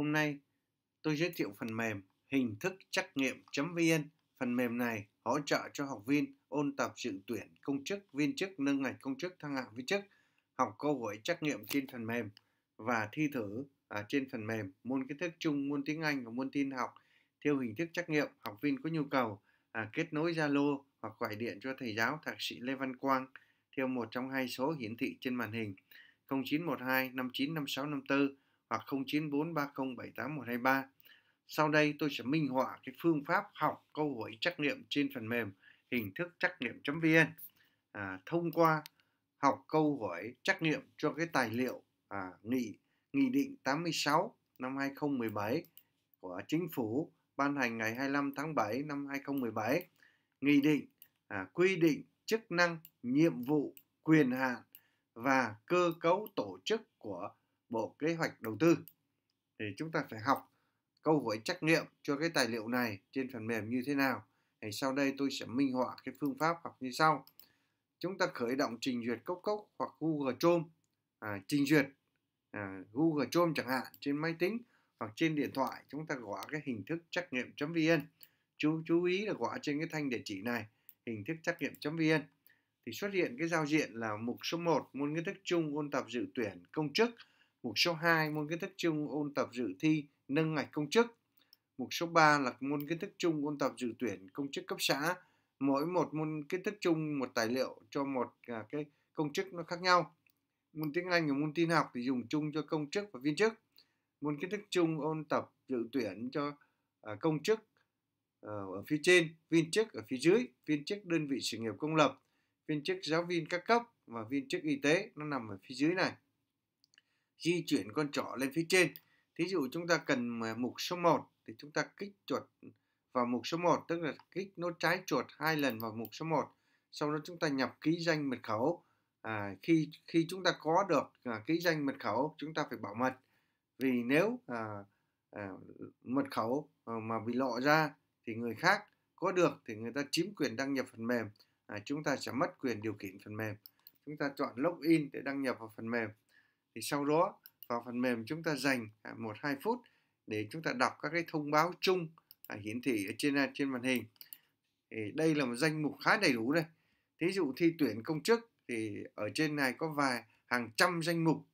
Hôm nay, tôi giới thiệu phần mềm hình thức trắc nghiệm.vn. Phần mềm này hỗ trợ cho học viên ôn tập dự tuyển công chức, viên chức, nâng ngạch công chức, thăng hạng viên chức, học câu hỏi trắc nghiệm trên phần mềm và thi thử ở à, trên phần mềm môn kiến thức chung, môn tiếng Anh và môn tin học theo hình thức trắc nghiệm. Học viên có nhu cầu à, kết nối Zalo hoặc gọi điện cho thầy giáo thạc sĩ Lê Văn Quang theo một trong hai số hiển thị trên màn hình 0912 595654 hoặc 0943078123. Sau đây tôi sẽ minh họa cái phương pháp học câu hỏi trắc nghiệm trên phần mềm hình thức trắc nghiệm.vn à, thông qua học câu hỏi trắc nghiệm cho cái tài liệu à, nghị nghị định 86 năm 2017 của chính phủ ban hành ngày 25 tháng 7 năm 2017 nghị định à, quy định chức năng nhiệm vụ quyền hạn và cơ cấu tổ chức của Bộ Kế hoạch Đầu tư. Thì chúng ta phải học câu hỏi trắc nghiệm cho cái tài liệu này trên phần mềm như thế nào. Thì sau đây tôi sẽ minh họa cái phương pháp học như sau. Chúng ta khởi động trình duyệt cốc cốc hoặc Google Chrome, à, trình duyệt à, Google Chrome chẳng hạn trên máy tính hoặc trên điện thoại chúng ta gõ cái hình thức trắc nghiệm.vn. Chú chú ý là gõ trên cái thanh địa chỉ này, hình thức trắc nghiệm.vn thì xuất hiện cái giao diện là mục số 1 môn kiến thức chung ôn tập dự tuyển công chức Mục số 2 môn kiến thức chung ôn tập dự thi nâng ngạch công chức. Mục số 3 là môn kiến thức chung ôn tập dự tuyển công chức cấp xã. Mỗi một môn kiến thức chung một tài liệu cho một à, cái công chức nó khác nhau. Môn tiếng Anh và môn tin học thì dùng chung cho công chức và viên chức. Môn kiến thức chung ôn tập dự tuyển cho à, công chức ờ, ở phía trên, viên chức ở phía dưới, viên chức đơn vị sự nghiệp công lập, viên chức giáo viên các cấp và viên chức y tế nó nằm ở phía dưới này di chuyển con trỏ lên phía trên. Thí dụ chúng ta cần ờ, mục số 1 thì chúng ta kích chuột vào mục số 1 tức là kích nút trái chuột hai lần vào mục số 1. Sau đó chúng ta nhập ký danh mật khẩu. À, khi khi chúng ta có được à, ký danh mật khẩu chúng ta phải bảo mật vì nếu à, à, mật khẩu ờ, mà bị lộ ra thì người khác có được thì người ta chiếm quyền đăng nhập phần mềm à, chúng ta sẽ mất quyền điều khiển phần mềm chúng ta chọn login để đăng nhập vào phần mềm thì sau đó vào phần mềm chúng ta dành à, một hai phút để chúng ta đọc các cái thông báo chung à, hiển thị ở trên à, trên màn hình thì đây là một danh mục khá đầy đủ đây thí dụ thi tuyển công chức thì ở trên này có vài hàng trăm danh mục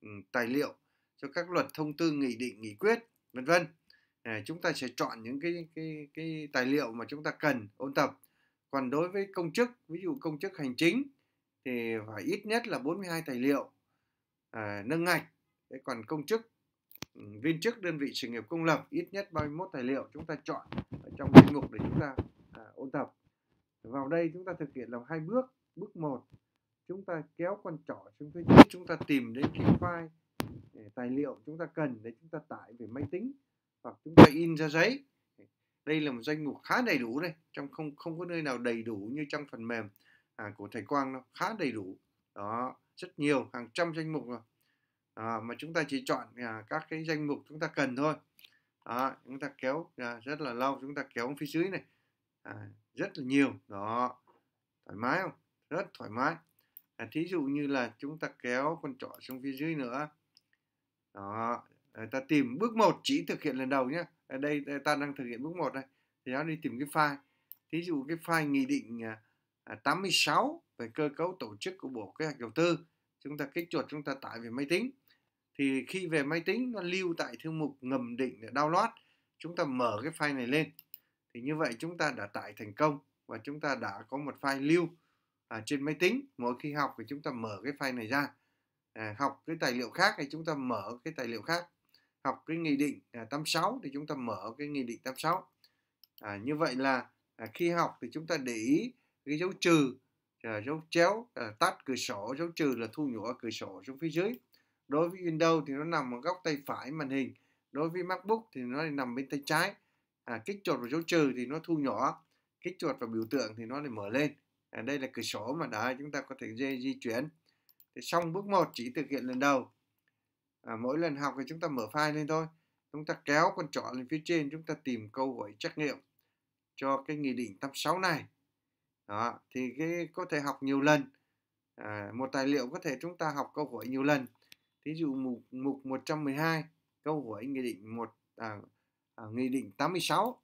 ừ, tài liệu cho các luật thông tư nghị định nghị quyết vân vân à, chúng ta sẽ chọn những cái cái cái tài liệu mà chúng ta cần ôn tập còn đối với công chức ví dụ công chức hành chính thì phải ít nhất là 42 tài liệu à, nâng ngạch thế còn công chức ừ, viên chức đơn vị sự nghiệp công lập ít nhất 31 tài liệu chúng ta chọn ở trong danh mục để chúng ta à, ôn tập vào đây chúng ta thực hiện là hai bước bước một chúng ta kéo con trỏ xuống phía dưới chúng ta tìm đến cái file à, tài liệu chúng ta cần để chúng ta tải về máy tính hoặc chúng ta in ra giấy đây là một danh mục khá đầy đủ đây trong không không có nơi nào đầy đủ như trong phần mềm à, của thầy Quang đâu. khá đầy đủ đó rất nhiều hàng trăm danh mục rồi à, mà chúng ta chỉ chọn à, các cái danh mục chúng ta cần thôi đó, chúng ta kéo à, rất là lâu chúng ta kéo phía dưới này à, rất là nhiều đó thoải mái không rất thoải mái à, thí dụ như là chúng ta kéo con trỏ xuống phía dưới nữa đó à, ta tìm bước một chỉ thực hiện lần đầu nhé ở à, đây ta đang thực hiện bước một đây thì nó đi tìm cái file thí dụ cái file nghị định 86 à, về cơ cấu tổ chức của Bộ Kế hoạch Đầu tư chúng ta kích chuột chúng ta tải về máy tính thì khi về máy tính nó lưu tại thư mục ngầm định để download chúng ta mở cái file này lên thì như vậy chúng ta đã tải thành công và chúng ta đã có một file lưu à, trên máy tính mỗi khi học thì chúng ta mở cái file này ra à, học cái tài liệu khác thì chúng ta mở cái tài liệu khác học cái nghị định à, 86 thì chúng ta mở cái nghị định 86 à, như vậy là à, khi học thì chúng ta để ý cái dấu trừ à, dấu chéo ờ, tắt cửa sổ dấu trừ là thu nhỏ cửa sổ xuống phía dưới đối với Windows thì nó nằm ở góc tay phải màn hình đối với MacBook thì nó nằm bên tay trái à, kích chuột và dấu trừ thì nó thu nhỏ kích chuột và biểu tượng thì nó lại mở lên à, đây là cửa sổ mà đã chúng ta có thể di, di chuyển thì xong bước 1 chỉ thực hiện lần đầu à, mỗi lần học thì chúng ta mở file lên thôi chúng ta kéo con trỏ lên phía trên chúng ta tìm câu hỏi trắc nghiệm cho cái nghị định 86 này đó thì cái có thể học nhiều lần à, một tài liệu có thể chúng ta học câu hỏi nhiều lần thí dụ mục mục 112 câu hỏi nghị định một à, à, nghị định 86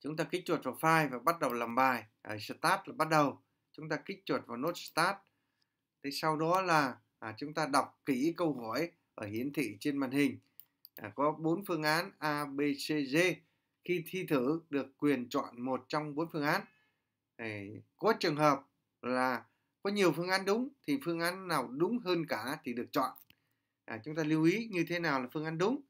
chúng ta kích chuột vào file và bắt đầu làm bài à, start là bắt đầu chúng ta kích chuột vào nốt start thế sau đó là à, chúng ta đọc kỹ câu hỏi ở hiển thị trên màn hình à, có bốn phương án A B C D khi thi thử được quyền chọn một trong bốn phương án có trường hợp là có nhiều phương án đúng thì phương án nào đúng hơn cả thì được chọn à, chúng ta lưu ý như thế nào là phương án đúng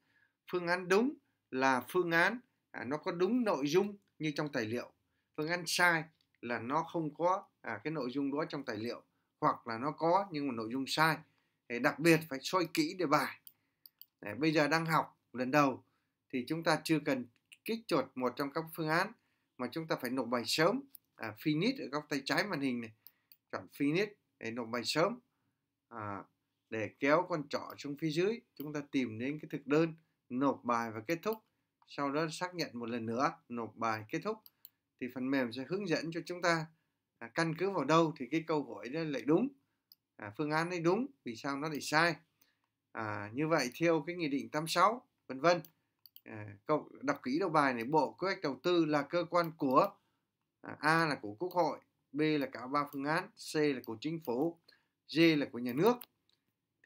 phương án đúng là phương án à, nó có đúng nội dung như trong tài liệu phương án sai là nó không có à, cái nội dung đó trong tài liệu hoặc là nó có nhưng mà nội dung sai để đặc biệt phải soi kỹ đề bài để bây giờ đang học lần đầu thì chúng ta chưa cần kích chuột một trong các phương án mà chúng ta phải nộp bài sớm à, finish ở góc tay trái màn hình này chọn finish để nộp bài sớm à, để kéo con trỏ xuống phía dưới chúng ta tìm đến cái thực đơn nộp bài và kết thúc sau đó xác nhận một lần nữa nộp bài kết thúc thì phần mềm sẽ hướng dẫn cho chúng ta à, căn cứ vào đâu thì cái câu hỏi đó lại đúng à, phương án ấy đúng vì sao nó lại sai à, như vậy theo cái nghị định 86 vân vân à, cậu đọc kỹ đầu bài này bộ kế hoạch đầu tư là cơ quan của A là của Quốc hội, B là cả ba phương án, C là của chính phủ, D là của nhà nước.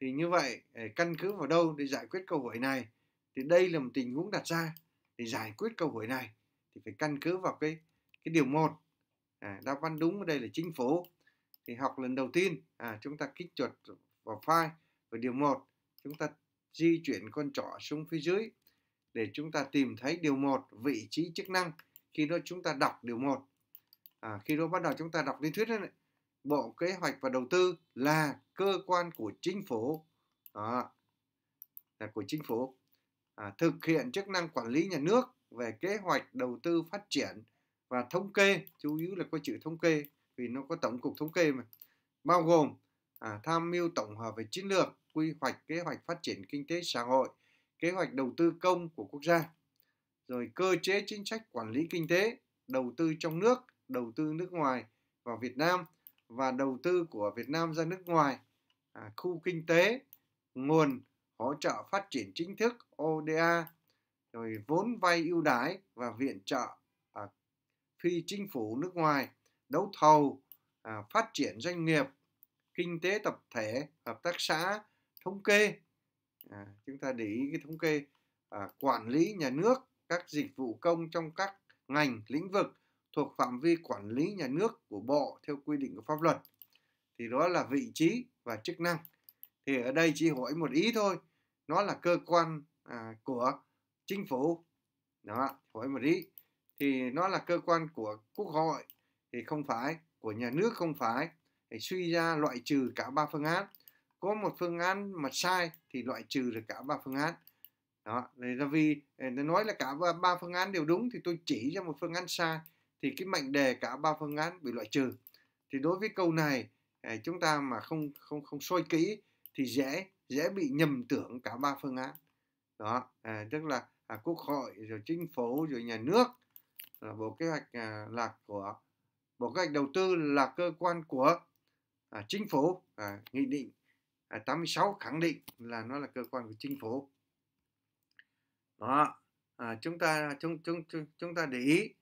Thì như vậy căn cứ vào đâu để giải quyết câu hỏi này? Thì đây là một tình huống đặt ra để giải quyết câu hỏi này thì phải căn cứ vào cái cái điều một à, đáp án đúng ở đây là chính phủ thì học lần đầu tiên à, chúng ta kích chuột vào file và điều 1 chúng ta di chuyển con trỏ xuống phía dưới để chúng ta tìm thấy điều 1 vị trí chức năng khi đó chúng ta đọc điều 1 à, khi đó bắt đầu chúng ta đọc lý thuyết này. bộ kế hoạch và đầu tư là cơ quan của chính phủ đó là của chính phủ à, thực hiện chức năng quản lý nhà nước về kế hoạch đầu tư phát triển và thống kê chú ý là có chữ thống kê vì nó có tổng cục thống kê mà bao gồm à, tham mưu tổng hợp về chiến lược quy hoạch kế hoạch phát triển kinh tế xã hội kế hoạch đầu tư công của quốc gia rồi cơ chế chính sách quản lý kinh tế đầu tư trong nước đầu tư nước ngoài vào Việt Nam và đầu tư của Việt Nam ra nước ngoài, à, khu kinh tế, nguồn hỗ trợ phát triển chính thức ODA, rồi vốn vay ưu đãi và viện trợ à, phi chính phủ nước ngoài, đấu thầu, à, phát triển doanh nghiệp, kinh tế tập thể, hợp tác xã, thống kê. À, chúng ta để ý cái thống kê à, quản lý nhà nước các dịch vụ công trong các ngành lĩnh vực thuộc phạm vi quản lý nhà nước của Bộ theo quy định của pháp luật. Thì đó là vị trí và chức năng. Thì ở đây chỉ hỏi một ý thôi, nó là cơ quan à, của chính phủ. Đó, hỏi một ý. Thì nó là cơ quan của quốc hội, thì không phải, của nhà nước không phải. Thì suy ra loại trừ cả ba phương án. Có một phương án mà sai thì loại trừ được cả ba phương án đó là vì nó à, nói là cả ba phương án đều đúng thì tôi chỉ ra một phương án sai thì cái mệnh đề cả ba phương án bị loại trừ thì đối với câu này à, chúng ta mà không không không soi kỹ thì dễ dễ bị nhầm tưởng cả ba phương án đó à, tức là à, quốc hội rồi chính phủ rồi nhà nước là bộ kế hoạch à, là của bộ kế hoạch đầu tư là cơ quan của à, chính phủ à, nghị định à, 86 khẳng định là nó là cơ quan của chính phủ đó à, chúng ta chúng chúng chúng, chúng ta để ý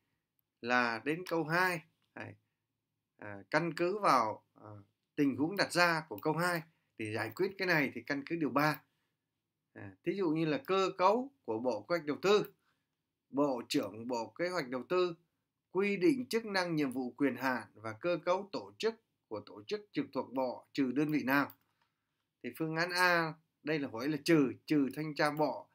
là đến câu 2 À, căn cứ vào à, tình huống đặt ra của câu 2 thì giải quyết cái này thì căn cứ điều 3 à, thí dụ như là cơ cấu của bộ kế hoạch đầu tư bộ trưởng bộ kế hoạch đầu tư quy định chức năng nhiệm vụ quyền hạn và cơ cấu tổ chức của tổ chức trực thuộc bộ trừ đơn vị nào thì phương án A đây là hỏi là trừ trừ thanh tra bộ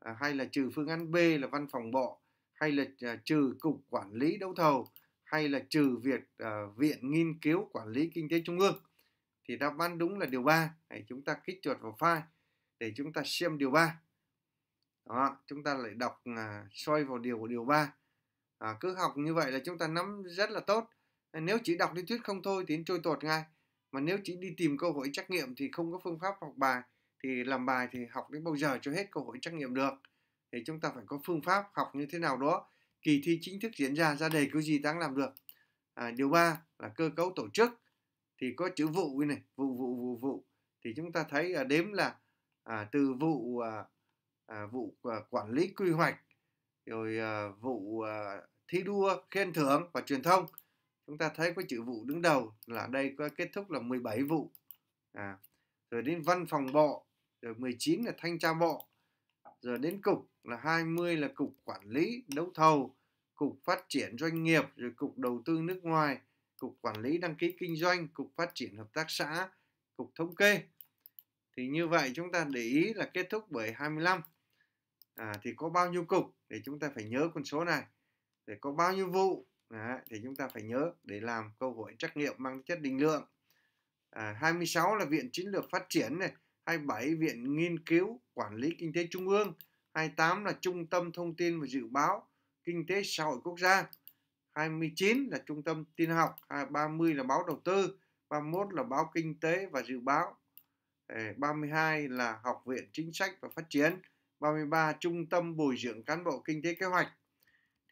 à, hay là trừ phương án B là văn phòng bộ hay là ờ, trừ cục quản lý đấu thầu hay là trừ việc uh, viện nghiên cứu quản lý kinh tế trung ương thì đáp án đúng là điều 3 Hãy chúng ta kích chuột vào file để chúng ta xem điều 3 đó, chúng ta lại đọc uh, soi vào điều của điều 3 à, cứ học như vậy là chúng ta nắm rất là tốt nếu chỉ đọc lý thuyết không thôi thì trôi tuột ngay mà nếu chỉ đi tìm cơ hội trắc nghiệm thì không có phương pháp học bài thì làm bài thì học đến bao giờ cho hết cơ hội trắc nghiệm được thì chúng ta phải có phương pháp học như thế nào đó kỳ thi chính thức diễn ra ra đề cứ gì đáng làm được à, điều ba là cơ cấu tổ chức thì có chữ vụ này vụ vụ vụ vụ thì chúng ta thấy à, đếm là à, từ vụ à, à, vụ à, quản lý quy hoạch rồi à, vụ à, thi đua khen thưởng và truyền thông chúng ta thấy có chữ vụ đứng đầu là đây có kết thúc là 17 vụ à, rồi đến văn phòng bộ rồi 19 là thanh tra bộ rồi đến cục là 20 là cục quản lý đấu thầu, cục phát triển doanh nghiệp, rồi cục đầu tư nước ngoài, cục quản lý đăng ký kinh doanh, cục phát triển hợp tác xã, cục thống kê. Thì như vậy chúng ta để ý là kết thúc bởi 25. À, thì có bao nhiêu cục để chúng ta phải nhớ con số này. Để có bao nhiêu vụ à, thì chúng ta phải nhớ để làm câu hỏi trắc nghiệm mang chất định lượng. À, 26 là viện chiến lược phát triển này 27 Viện Nghiên cứu Quản lý Kinh tế Trung ương, 28 là Trung tâm Thông tin và Dự báo Kinh tế Xã hội Quốc gia, 29 là Trung tâm Tin học, 30 là Báo Đầu tư, 31 là Báo Kinh tế và Dự báo, 32 là Học viện Chính sách và Phát triển, 33 Trung tâm Bồi dưỡng Cán bộ Kinh tế Kế hoạch.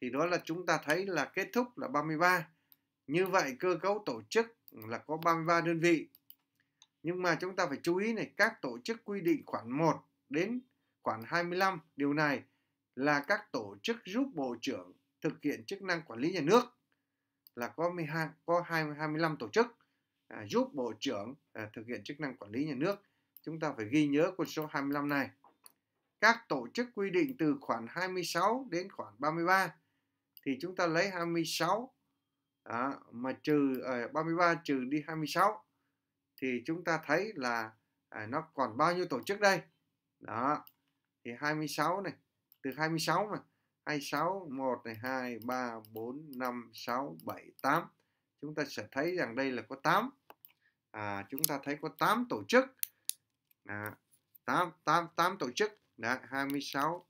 Thì đó là chúng ta thấy là kết thúc là 33. Như vậy cơ cấu tổ chức là có 33 đơn vị nhưng mà chúng ta phải chú ý này, các tổ chức quy định khoản 1 đến khoản 25 điều này là các tổ chức giúp Bộ trưởng thực hiện chức năng quản lý nhà nước là có 12 có 20, 25 tổ chức à, giúp Bộ trưởng à, thực hiện chức năng quản lý nhà nước. Chúng ta phải ghi nhớ con số 25 này. Các tổ chức quy định từ khoản 26 đến khoản 33 thì chúng ta lấy 26 à, mà trừ à, 33 trừ đi 26 thì chúng ta thấy là à, nó còn bao nhiêu tổ chức đây đó thì 26 này từ 26 mà 26 1 này 2 3 4 5 6 7 8 chúng ta sẽ thấy rằng đây là có 8 à, chúng ta thấy có 8 tổ chức à, 8, 8, 8 tổ chức Đấy, 26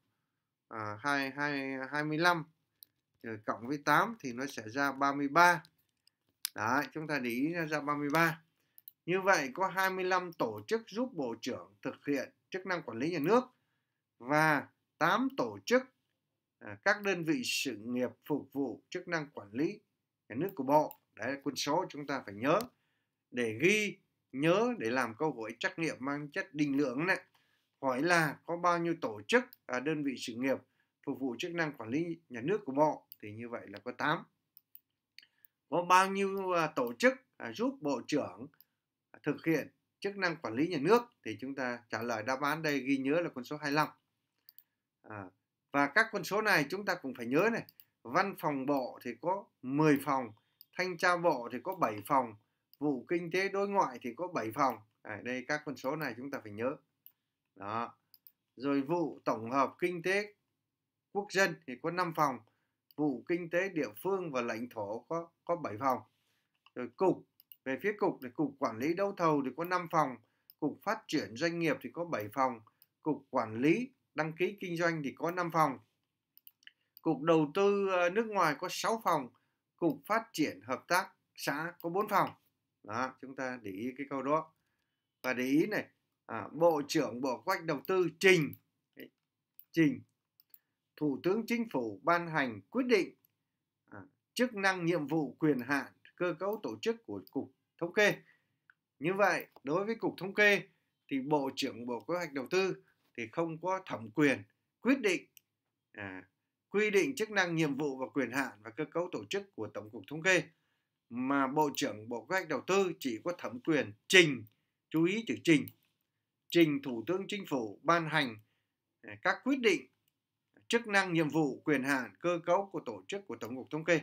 à, 2, 2, 25 rồi cộng với 8 thì nó sẽ ra 33 đó chúng ta để ý ra 33 như vậy có 25 tổ chức giúp Bộ trưởng thực hiện chức năng quản lý nhà nước và 8 tổ chức à, các đơn vị sự nghiệp phục vụ chức năng quản lý nhà nước của Bộ. Đấy là quân số chúng ta phải nhớ để ghi nhớ để làm câu hỏi trắc nghiệm mang chất định lượng này. Hỏi là có bao nhiêu tổ chức à, đơn vị sự nghiệp phục vụ chức năng quản lý nhà nước của Bộ thì như vậy là có 8. Có bao nhiêu à, tổ chức giúp Bộ trưởng thực hiện chức năng quản lý nhà nước thì chúng ta trả lời đáp án đây ghi nhớ là con số 25 à, và các con số này chúng ta cũng phải nhớ này văn phòng bộ thì có 10 phòng thanh tra bộ thì có 7 phòng vụ kinh tế đối ngoại thì có 7 phòng à, đây các con số này chúng ta phải nhớ đó rồi vụ tổng hợp kinh tế quốc dân thì có 5 phòng vụ kinh tế địa phương và lãnh thổ có có 7 phòng rồi cục về phía cục thì cục quản lý đấu thầu thì có 5 phòng, cục phát triển doanh nghiệp thì có 7 phòng, cục quản lý đăng ký kinh doanh thì có 5 phòng. Cục đầu tư ờ, nước ngoài có 6 phòng, cục phát triển hợp tác xã có 4 phòng. Đó, chúng ta để ý cái câu đó. Và để ý này, à, Bộ trưởng Bộ Quách Đầu tư trình trình Thủ tướng Chính phủ ban hành quyết định à, chức năng nhiệm vụ quyền hạn cơ cấu tổ chức của Cục Thống kê. Như vậy, đối với Cục Thống kê thì Bộ trưởng Bộ Kế hoạch Đầu tư thì không có thẩm quyền quyết định à, quy định chức năng, nhiệm vụ và quyền hạn và cơ cấu tổ chức của Tổng cục Thống kê mà Bộ trưởng Bộ Kế hoạch Đầu tư chỉ có thẩm quyền trình, chú ý chữ trình, trình Thủ tướng Chính phủ ban hành à, các quyết định chức năng, nhiệm vụ, quyền hạn, cơ cấu của tổ chức của Tổng cục Thống kê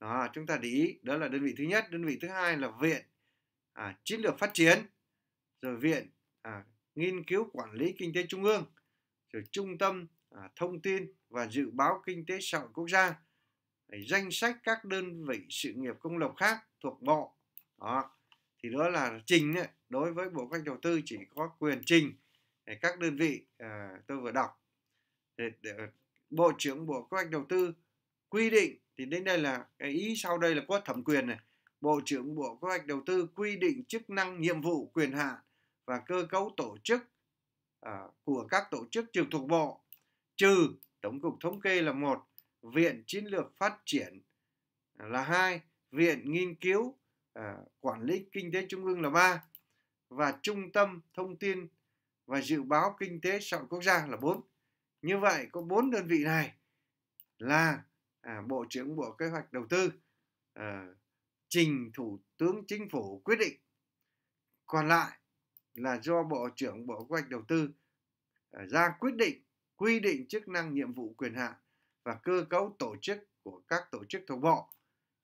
đó chúng ta để ý đó là đơn vị thứ nhất đơn vị thứ hai là viện à, chiến lược phát triển rồi viện à, nghiên cứu quản lý kinh tế trung ương rồi trung tâm à, thông tin và dự báo kinh tế xã hội quốc gia danh sách các đơn vị sự nghiệp công lập khác thuộc bộ đó thì đó là trình đối với bộ cách đầu tư chỉ có quyền trình các đơn vị à, tôi vừa đọc ờ, bộ trưởng bộ kế hoạch đầu tư quy định thì đến đây là cái ý sau đây là có thẩm quyền này bộ trưởng bộ kế hoạch đầu tư quy định chức năng nhiệm vụ quyền hạn và cơ cấu tổ chức à, của các tổ chức trực thuộc bộ trừ tổng cục thống kê là một viện chiến lược phát triển là hai viện nghiên cứu à, quản lý kinh tế trung ương là ba và trung tâm thông tin và dự báo kinh tế xã quốc gia là bốn như vậy có bốn đơn vị này là à, Bộ trưởng Bộ Kế hoạch Đầu tư à, trình Thủ tướng Chính phủ quyết định. Còn lại là do Bộ trưởng Bộ Kế hoạch Đầu tư à, ra quyết định quy định chức năng nhiệm vụ quyền hạn và cơ cấu tổ chức của các tổ chức thuộc bộ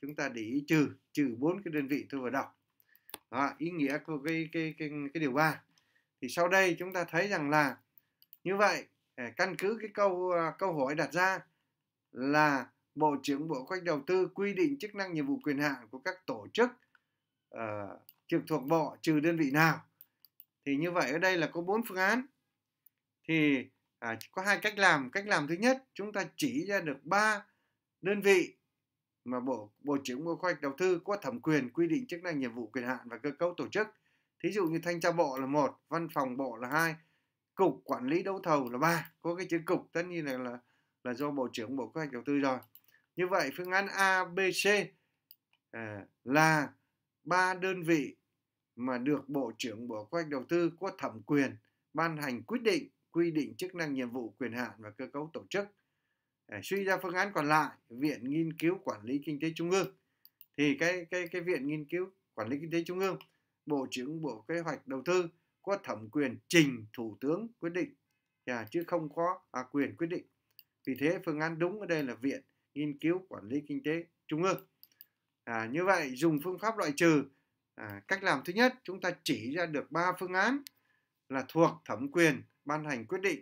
chúng ta để ý trừ trừ bốn cái đơn vị tôi vừa đọc đó, ý nghĩa của cái cái cái cái điều ba thì sau đây chúng ta thấy rằng là như vậy à, căn cứ cái câu à, câu hỏi đặt ra là Bộ trưởng Bộ Cách Đầu tư quy định chức năng nhiệm vụ quyền hạn của các tổ chức uh, trực thuộc bộ trừ đơn vị nào. Thì như vậy ở đây là có bốn phương án. Thì à, có hai cách làm. Cách làm thứ nhất chúng ta chỉ ra được ba đơn vị mà Bộ Bộ trưởng Bộ Kế hoạch Đầu tư có thẩm quyền quy định chức năng nhiệm vụ quyền hạn và cơ cấu tổ chức. Thí dụ như thanh tra bộ là một, văn phòng bộ là hai, cục quản lý đấu thầu là ba. Có cái chữ cục tất nhiên là là, là do Bộ trưởng Bộ Kế hoạch Đầu tư rồi. Như vậy phương án A, B, C à, là ba đơn vị mà được Bộ trưởng Bộ Kế hoạch Đầu tư có thẩm quyền ban hành quyết định quy định chức năng nhiệm vụ quyền hạn và cơ cấu tổ chức à, suy ra phương án còn lại viện nghiên cứu quản lý kinh tế trung ương thì cái cái cái viện nghiên cứu quản lý kinh tế trung ương bộ trưởng bộ kế hoạch đầu tư có thẩm quyền trình thủ tướng quyết định à, chứ không có à, quyền quyết định vì thế phương án đúng ở đây là viện nghiên cứu quản lý kinh tế trung ương à, như vậy dùng phương pháp loại trừ à, cách làm thứ nhất chúng ta chỉ ra được ba phương án là thuộc thẩm quyền ban hành quyết định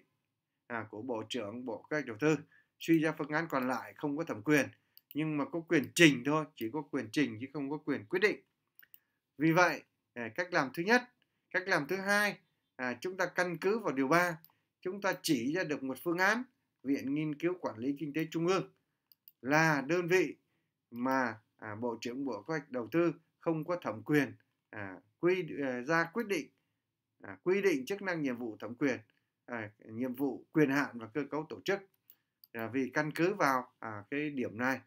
à, của bộ trưởng bộ kế hoạch đầu tư suy ra phương án còn lại không có thẩm quyền nhưng mà có quyền trình thôi chỉ có quyền trình chứ không có quyền quyết định vì vậy à, cách làm thứ nhất cách làm thứ hai à, chúng ta căn cứ vào điều 3 chúng ta chỉ ra được một phương án viện nghiên cứu quản lý kinh tế trung ương là đơn vị mà à, Bộ trưởng Bộ Kế hoạch Đầu tư không có thẩm quyền à, quy à, ra quyết định à, quy định chức năng nhiệm vụ thẩm quyền à, nhiệm vụ quyền hạn và cơ cấu tổ chức à, vì căn cứ vào à, cái điểm này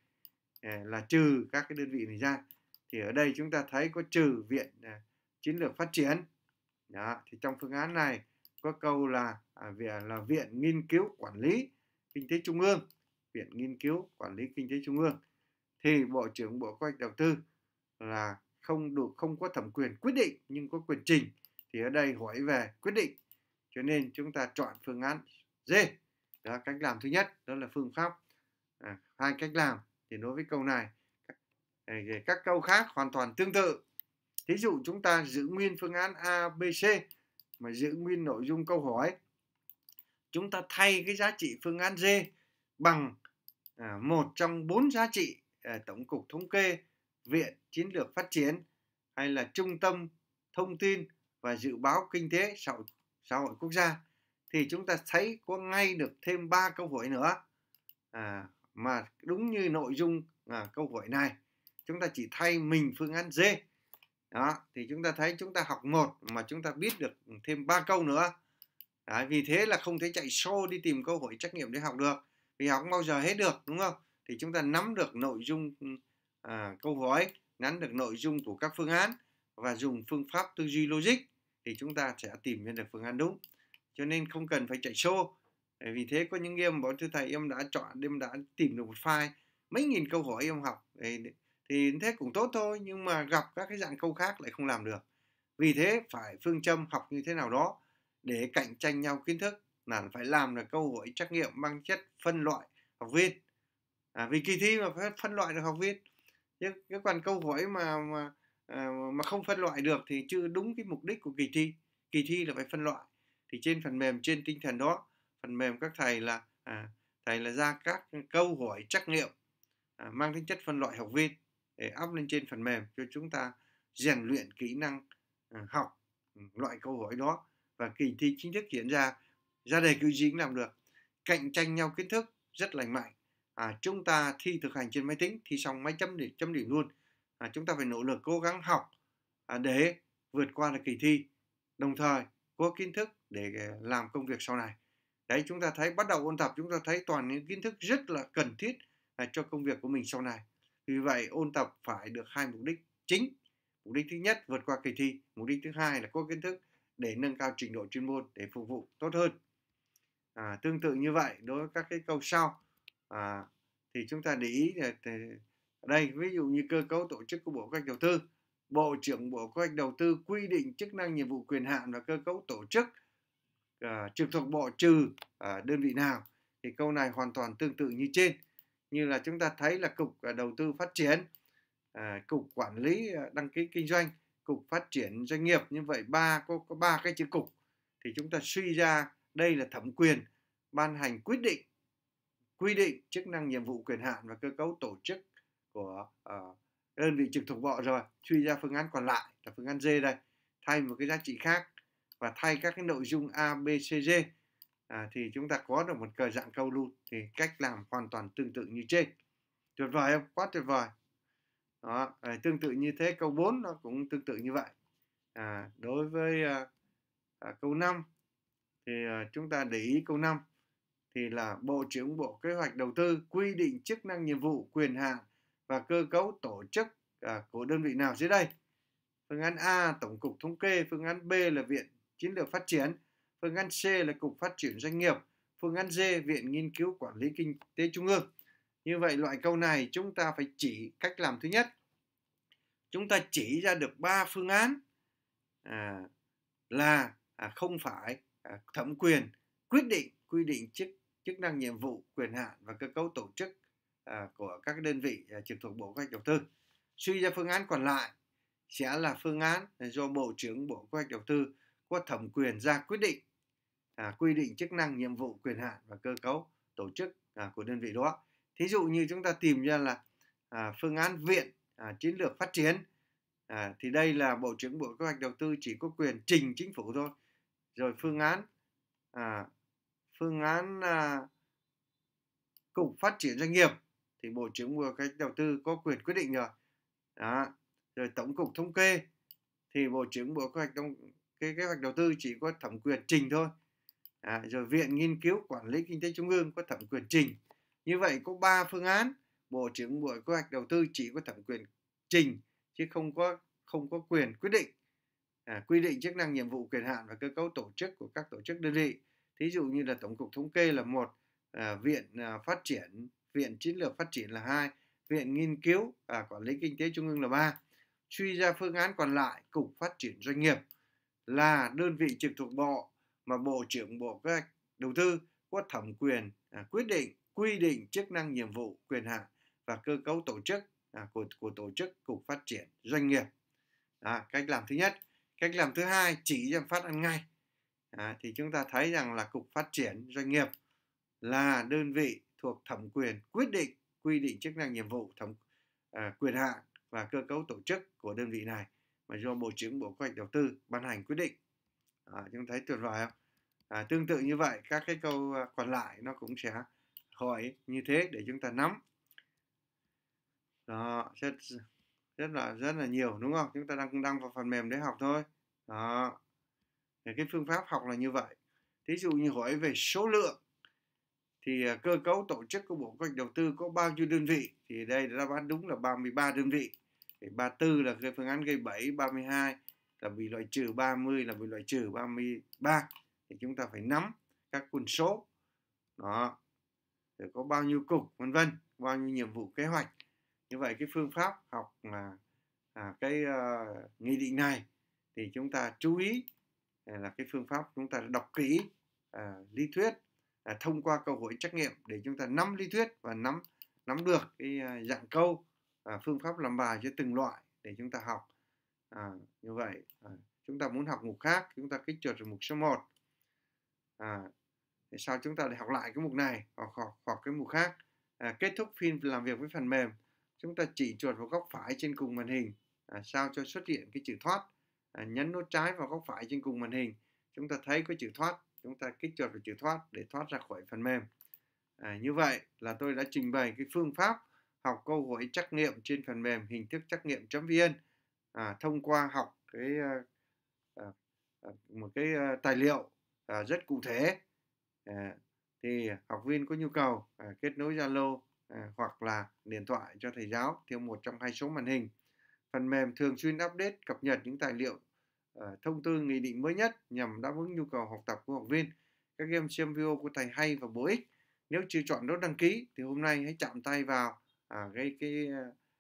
à, là trừ các cái đơn vị này ra thì ở đây chúng ta thấy có trừ viện à, chiến lược phát triển đó thì trong phương án này có câu là à, là viện nghiên cứu quản lý kinh tế trung ương Viện Nghiên cứu Quản lý Kinh tế Trung ương thì Bộ trưởng Bộ Kế hoạch Đầu tư là không đủ không có thẩm quyền quyết định nhưng có quyền trình thì ở đây hỏi về quyết định cho nên chúng ta chọn phương án D đó cách làm thứ nhất đó là phương pháp à, hai cách làm thì đối với câu này à, các câu khác hoàn toàn tương tự thí dụ chúng ta giữ nguyên phương án A B C mà giữ nguyên nội dung câu hỏi chúng ta thay cái giá trị phương án D bằng À, một trong bốn giá trị à, Tổng cục Thống kê, Viện Chiến lược Phát triển hay là Trung tâm Thông tin và Dự báo Kinh tế Xã hội, xã hội Quốc gia thì chúng ta thấy có ngay được thêm ba câu hỏi nữa à, mà đúng như nội dung à, câu hỏi này chúng ta chỉ thay mình phương án D đó thì chúng ta thấy chúng ta học một mà chúng ta biết được thêm ba câu nữa Đấy, vì thế là không thể chạy show đi tìm câu hỏi trách nhiệm để học được vì học không bao giờ hết được đúng không thì chúng ta nắm được nội dung à, câu hỏi nắm được nội dung của các phương án và dùng phương pháp tư duy logic thì chúng ta sẽ tìm ra được phương án đúng cho nên không cần phải chạy show vì thế có những em bảo thưa thầy em đã chọn em đã tìm được một file mấy nghìn câu hỏi em học thì thế cũng tốt thôi nhưng mà gặp các cái dạng câu khác lại không làm được vì thế phải phương châm học như thế nào đó để cạnh tranh nhau kiến thức nản phải làm được câu hỏi trắc nghiệm mang chất phân loại học viên à, vì kỳ thi mà phải phân loại được học viên chứ cái còn câu hỏi mà mà à, mà không phân loại được thì chưa đúng cái mục đích của kỳ thi kỳ thi là phải phân loại thì trên phần mềm trên tinh thần đó phần mềm các thầy là à, thầy là ra các câu hỏi trắc nghiệm à, mang tính chất phân loại học viên để áp lên trên phần mềm cho chúng ta rèn luyện kỹ năng à, học ừ, loại câu hỏi đó và kỳ thi chính thức diễn ra ra đề cứ gì cũng làm được cạnh tranh nhau kiến thức rất lành mạnh à, chúng ta thi thực hành trên máy tính thì xong máy chấm điểm chấm điểm luôn à, chúng ta phải nỗ lực cố gắng học à, để vượt qua được kỳ thi đồng thời có kiến thức để à, làm công việc sau này đấy chúng ta thấy bắt đầu ôn tập chúng ta thấy toàn những kiến thức rất là cần thiết à, cho công việc của mình sau này vì vậy ôn tập phải được hai mục đích chính mục đích thứ nhất vượt qua kỳ thi mục đích thứ hai là có kiến thức để nâng cao trình độ chuyên môn để phục vụ tốt hơn à, tương tự như vậy đối với các cái câu sau à, thì chúng ta để ý là đây ví dụ như cơ cấu tổ chức của bộ cách đầu tư bộ trưởng bộ kế hoạch đầu tư quy định chức năng nhiệm vụ quyền hạn và cơ cấu tổ chức à, trực thuộc bộ trừ à, đơn vị nào thì câu này hoàn toàn tương tự như trên như là chúng ta thấy là cục à, đầu tư phát triển à, cục quản lý à, đăng ký kinh doanh cục phát triển doanh nghiệp như vậy ba có, có ba cái chữ cục thì chúng ta suy ra đây là thẩm quyền ban hành quyết định quy định chức năng nhiệm vụ quyền hạn và cơ cấu tổ chức của uh, đơn vị trực thuộc bộ rồi suy ra phương án còn lại là phương án D đây thay một cái giá trị khác và thay các cái nội dung A, B, C, D à, thì chúng ta có được một cờ dạng câu luôn thì cách làm hoàn toàn tương tự như trên tuyệt vời không quá tuyệt vời đó à, tương tự như thế câu 4 nó cũng tương tự như vậy à, đối với à, à, câu 5 thì ờ, chúng ta để ý câu 5 thì là Bộ trưởng Bộ Kế hoạch Đầu tư quy định chức năng nhiệm vụ quyền hạn và cơ cấu tổ chức à, của đơn vị nào dưới đây. Phương án A Tổng cục Thống kê, phương án B là Viện Chiến lược Phát triển, phương án C là Cục Phát triển Doanh nghiệp, phương án D Viện Nghiên cứu Quản lý Kinh tế Trung ương. Như vậy loại câu này chúng ta phải chỉ cách làm thứ nhất. Chúng ta chỉ ra được 3 phương án à, là à, không phải À, thẩm quyền quyết định quy định chức chức năng nhiệm vụ quyền hạn và cơ cấu tổ chức à, của các đơn vị à, trực thuộc bộ kế hoạch đầu tư suy ra phương án còn lại sẽ là phương án do bộ trưởng bộ kế hoạch đầu tư có thẩm quyền ra quyết định à, quy định chức năng nhiệm vụ quyền hạn và cơ cấu tổ chức à, của đơn vị đó thí dụ như chúng ta tìm ra là à, phương án viện à, chiến lược phát triển à, thì đây là bộ trưởng bộ kế hoạch đầu tư chỉ có quyền trình chính phủ thôi rồi phương án à, phương án à, cục phát triển doanh nghiệp thì bộ trưởng bộ cách đầu tư có quyền quyết định rồi đó rồi tổng cục thống kê thì bộ trưởng bộ kế hoạch đông cái kế hoạch đầu tư chỉ có thẩm quyền trình thôi à, rồi viện nghiên cứu quản lý kinh tế trung ương có thẩm quyền trình như vậy có ba phương án bộ trưởng bộ kế hoạch đầu tư chỉ có thẩm quyền trình chứ không có không có quyền quyết định à, quy định chức năng nhiệm vụ quyền hạn và cơ cấu tổ chức của các tổ chức đơn vị thí dụ như là tổng cục thống kê là một à, viện à, phát triển viện chiến lược phát triển là hai viện nghiên cứu và quản lý kinh tế trung ương là ba suy ra phương án còn lại cục phát triển doanh nghiệp là đơn vị trực thuộc bộ mà bộ trưởng bộ kế hoạch đầu tư có thẩm quyền à, quyết định quy định chức năng nhiệm vụ quyền hạn và cơ cấu tổ chức à, của của tổ chức cục phát triển doanh nghiệp à, cách làm thứ nhất cách làm thứ hai chỉ giảm phát ăn ngay à, thì chúng ta thấy rằng là cục phát triển doanh nghiệp là đơn vị thuộc thẩm quyền quyết định quy định chức năng nhiệm vụ thẩm à, quyền hạn và cơ cấu tổ chức của đơn vị này mà do bộ trưởng bộ kế hoạch đầu tư ban hành quyết định à, chúng thấy tuyệt vời không à, tương tự như vậy các cái câu à, còn lại nó cũng sẽ hỏi như thế để chúng ta nắm đó rất rất là rất là nhiều đúng không chúng ta đang đăng vào phần mềm để học thôi đó thì cái phương pháp học là như vậy thí dụ như hỏi về số lượng thì à, cơ cấu tổ chức của bộ kế hoạch đầu tư có bao nhiêu đơn vị thì đây đáp án đúng là 33 đơn vị thì 34 là cái phương án gây 7 32 là bị loại trừ 30 là bị loại trừ 33 thì chúng ta phải nắm các quân số đó rồi có bao nhiêu cục vân vân bao nhiêu nhiệm vụ kế hoạch như vậy cái phương pháp học mà à, cái à, nghị định này thì chúng ta chú ý à, là cái phương pháp chúng ta đọc kỹ à, lý thuyết à, thông qua câu hỏi trắc nghiệm để chúng ta nắm lý thuyết và nắm nắm được cái à, dạng câu à, phương pháp làm bài cho từng loại để chúng ta học à, như vậy à, chúng ta muốn học mục khác chúng ta kích chuột vào mục số 1 à, sao chúng ta lại học lại cái mục này hoặc hoặc cái mục khác à, kết thúc phiên làm việc với phần mềm chúng ta chỉ chuột vào góc phải trên cùng màn hình à, sao cho xuất hiện cái chữ thoát à, nhấn nút trái vào góc phải trên cùng màn hình chúng ta thấy có chữ thoát chúng ta kích chuột vào chữ thoát để thoát ra khỏi phần mềm à, như vậy là tôi đã trình bày cái phương pháp học câu hỏi trắc nghiệm trên phần mềm hình thức trắc nghiệm vn à, thông qua học cái à, à, à một cái à, tài liệu à, rất cụ thể à, thì học viên có nhu cầu à, kết nối zalo Ờ, hoặc là điện thoại cho thầy giáo theo một trong hai số màn hình. Phần mềm thường xuyên update cập nhật những tài liệu ờ, thông tư nghị định mới nhất nhằm đáp ứng nhu cầu học tập của học viên. Các em xem video của thầy hay và bổ ích. Nếu chưa chọn nút đăng ký thì hôm nay hãy chạm tay vào à, cái cái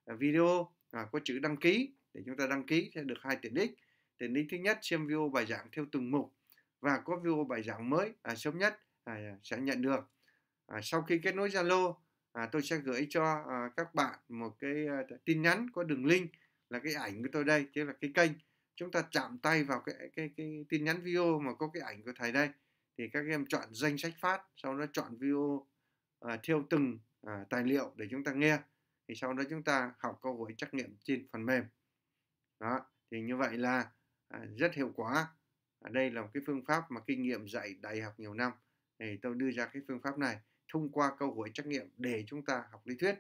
à, video à, có chữ đăng ký để chúng ta đăng ký sẽ được hai tiện ích. Tiện ích thứ nhất xem video bài giảng theo từng mục và có video bài giảng mới à, sớm nhất à, sẽ nhận được. À, sau khi kết nối Zalo à, tôi sẽ gửi cho à, các bạn một cái à, tin nhắn có đường link là cái ảnh của tôi đây chứ là cái kênh chúng ta chạm tay vào cái cái cái tin nhắn video mà có cái ảnh của thầy đây thì các em chọn danh sách phát sau đó chọn video à, theo từng à, tài liệu để chúng ta nghe thì sau đó chúng ta học câu hỏi trắc nghiệm trên phần mềm đó thì như vậy là à, rất hiệu quả à, đây là một cái phương pháp mà kinh nghiệm dạy đại học nhiều năm thì tôi đưa ra cái phương pháp này thông qua câu hỏi trắc nghiệm để chúng ta học lý thuyết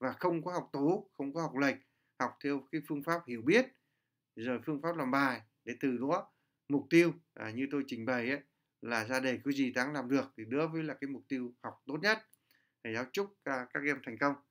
và không có học tố, không có học lệch, học theo cái phương pháp hiểu biết rồi phương pháp làm bài để từ đó mục tiêu à, như tôi trình bày ấy là ra đề cứ gì đáng làm được thì đối với là cái mục tiêu học tốt nhất thầy giáo chúc à, các em thành công